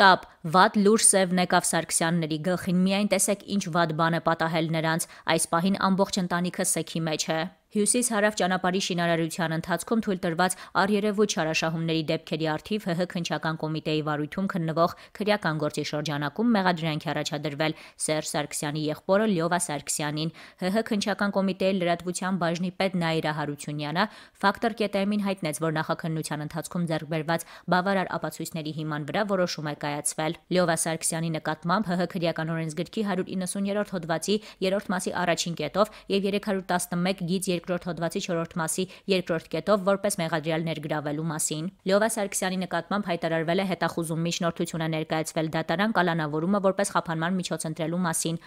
Stop վատ լուրջ սևն եկավ Սարգսյանների գլխին, միայն տեսեք ինչ վատ բան է պատահել նրանց, այս պահին ամբողջ ընտանիքը սեքի մեջ է։ Հյուսիս-հարավ ճանապարհի շինարարության ընթացքում թույլ տրված արիերևույթ շարաշահումների դեպքերի արդիվ ՀՀ քնչական կոմիտեի վարույթում քննվող քրեական գործի շրջանակում մեղադրանք առաջադրվել Սերժ Սարգսյանի եղբորը Լյովա Սարգսյանին։ ՀՀ քնչական կոմիտեի լրատվության բաժնի պետ Նաիրա Հարությունյանը ֆակտոր կետերին հայտնեց, որ նախաքննության ընթացքում ձեռք բերված բավարար ապացույցների հիման վրա որոշում է կայացվել տվյալ։ Լյովա Սարգսյանի նկատմամբ ՀՀ քրեական օրենսգրքի 190-րդ հոդվածի 3-րդ մասի առաջին կետով եւ 311 գիծ 2-րդ հոդվածի 4-րդ մասի 2-րդ կետով որպես մեղադրյալ ներգրավելու մասին։ Լյովա Սարգսյանի նկատմամբ հայտարարվել է հետախուզում միջնորդությունը ներկայացվել դատարան կալանավորումը որպես խափանման միջոց ընտրելու մասին,